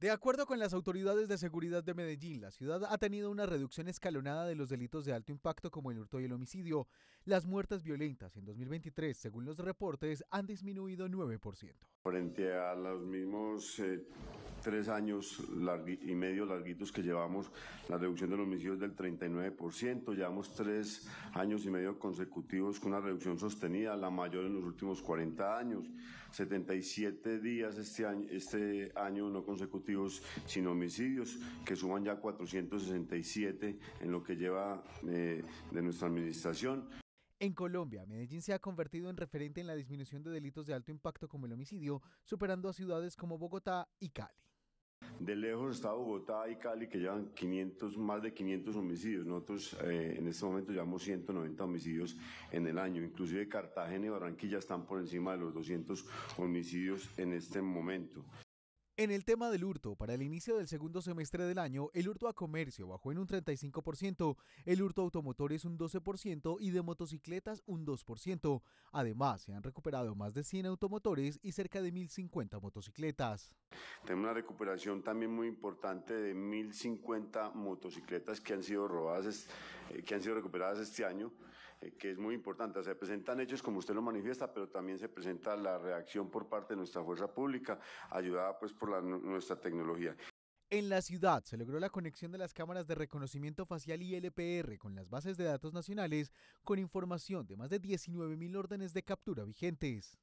De acuerdo con las autoridades de seguridad de Medellín, la ciudad ha tenido una reducción escalonada de los delitos de alto impacto como el hurto y el homicidio. Las muertes violentas en 2023, según los reportes, han disminuido 9%. Frente a los mismos eh, tres años y medio larguitos que llevamos la reducción de los homicidios del 39%, llevamos tres años y medio consecutivos con una reducción sostenida, la mayor en los últimos 40 años, 77 días este año, este año no consecutivos sin homicidios, que suman ya 467 en lo que lleva eh, de nuestra administración. En Colombia, Medellín se ha convertido en referente en la disminución de delitos de alto impacto como el homicidio, superando a ciudades como Bogotá y Cali. De lejos está Bogotá y Cali, que llevan más de 500 homicidios. Nosotros eh, en este momento llevamos 190 homicidios en el año. Inclusive Cartagena y Barranquilla están por encima de los 200 homicidios en este momento. En el tema del hurto, para el inicio del segundo semestre del año, el hurto a comercio bajó en un 35%, el hurto a automotores un 12% y de motocicletas un 2%. Además, se han recuperado más de 100 automotores y cerca de 1.050 motocicletas. Tenemos una recuperación también muy importante de 1.050 motocicletas que han sido robadas, eh, que han sido recuperadas este año, eh, que es muy importante. Se presentan hechos como usted lo manifiesta, pero también se presenta la reacción por parte de nuestra fuerza pública, ayudada pues, por nuestra tecnología. En la ciudad se logró la conexión de las cámaras de reconocimiento facial y LPR con las bases de datos nacionales con información de más de 19.000 órdenes de captura vigentes.